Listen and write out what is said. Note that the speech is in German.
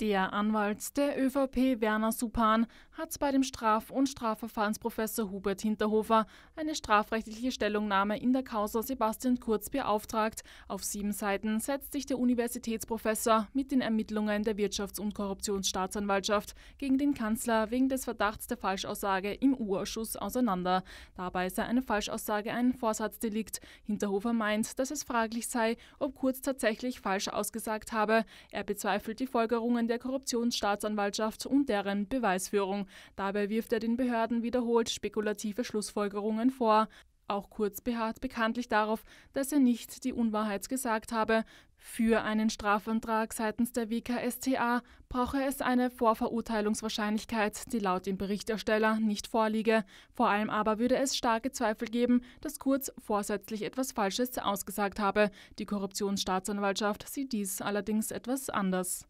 Der Anwalt der ÖVP Werner Supan hat bei dem Straf- und Strafverfahrensprofessor Hubert Hinterhofer eine strafrechtliche Stellungnahme in der Causa Sebastian Kurz beauftragt. Auf sieben Seiten setzt sich der Universitätsprofessor mit den Ermittlungen der Wirtschafts- und Korruptionsstaatsanwaltschaft gegen den Kanzler wegen des Verdachts der Falschaussage im U-Ausschuss auseinander. Dabei sei eine Falschaussage ein Vorsatzdelikt. Hinterhofer meint, dass es fraglich sei, ob Kurz tatsächlich falsch ausgesagt habe. Er bezweifelt die Folgerungen Ermittlungen der Korruptionsstaatsanwaltschaft und deren Beweisführung. Dabei wirft er den Behörden wiederholt spekulative Schlussfolgerungen vor. Auch Kurz beharrt bekanntlich darauf, dass er nicht die Unwahrheit gesagt habe. Für einen Strafantrag seitens der WKSTA brauche es eine Vorverurteilungswahrscheinlichkeit, die laut dem Berichtersteller nicht vorliege. Vor allem aber würde es starke Zweifel geben, dass Kurz vorsätzlich etwas Falsches ausgesagt habe. Die Korruptionsstaatsanwaltschaft sieht dies allerdings etwas anders.